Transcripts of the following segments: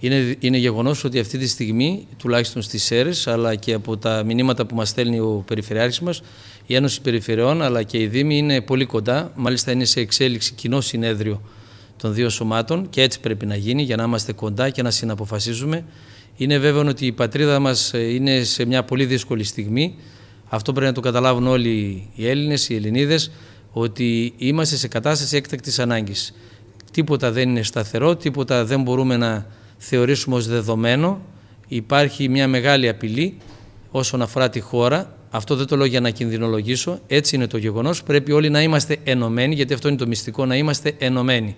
Είναι, είναι γεγονός ότι αυτή τη στιγμή, τουλάχιστον στις ΣΕΡΕ, αλλά και από τα μηνύματα που μας στέλνει ο Περιφερειάρχης μας, η Ένωση Περιφερειών αλλά και η Δήμη είναι πολύ κοντά. Μάλιστα, είναι σε εξέλιξη κοινό συνέδριο των δύο σωμάτων και έτσι πρέπει να γίνει για να είμαστε κοντά και να συναποφασίζουμε. Είναι βέβαιο ότι η πατρίδα μας ε, είναι σε μια πολύ δύσκολη στιγμή. Αυτό πρέπει να το καταλάβουν όλοι οι Έλληνες, οι Ελληνίδες, ότι είμαστε σε κατάσταση έκτακτης ανάγκης. Τίποτα δεν είναι σταθερό, τίποτα δεν μπορούμε να θεωρήσουμε ως δεδομένο. Υπάρχει μια μεγάλη απειλή όσον αφορά τη χώρα. Αυτό δεν το λέω για να κινδυνολογήσω. Έτσι είναι το γεγονός. Πρέπει όλοι να είμαστε ενωμένοι, γιατί αυτό είναι το μυστικό, να είμαστε ενωμένοι.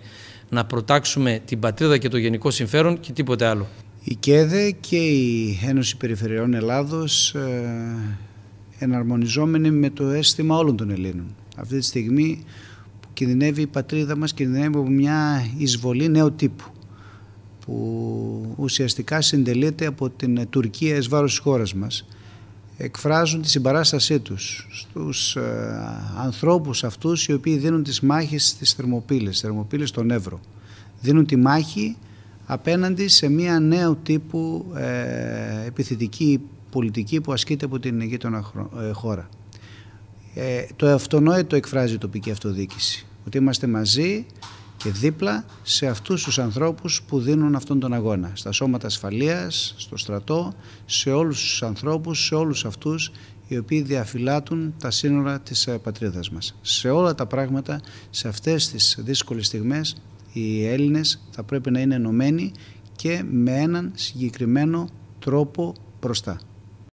Να προτάξουμε την πατρίδα και το γενικό συμφέρον και τίποτε άλλο. Η ΚΕΔΕ και η Ένωση Περιφερειών Ελλάδος ε, εναρμονιζόμενοι με το αίσθημα όλων των Ελλήνων. Αυτή τη στιγμή που κινδυνεύει η πατρίδα μας, κινδυνεύει από μια εισβολή νέου τύπου που ουσιαστικά συντελείται από την Τουρκία εις βάρος της χώρας μας εκφράζουν τη συμπαράστασή τους στους ε, ανθρώπους αυτούς οι οποίοι δίνουν τις μάχες στις θερμοπύλες, θερμοπύλες στον Εύρο. Δίνουν τη μάχη απέναντι σε μια νέο τύπου ε, επιθετική πολιτική που ασκείται από την γείτονα ε, χώρα. Ε, το αυτονόητο εκφράζει η τοπική αυτοδιοίκηση, ότι είμαστε μαζί, και δίπλα σε αυτούς τους ανθρώπους που δίνουν αυτόν τον αγώνα. Στα σώματα ασφαλείας, στο στρατό, σε όλους τους ανθρώπους, σε όλους αυτούς οι οποίοι διαφυλάτουν τα σύνορα της ε, πατρίδας μας. Σε όλα τα πράγματα, σε αυτές τις δύσκολες στιγμές, οι Έλληνες θα πρέπει να είναι ενωμένοι και με έναν συγκεκριμένο τρόπο μπροστά.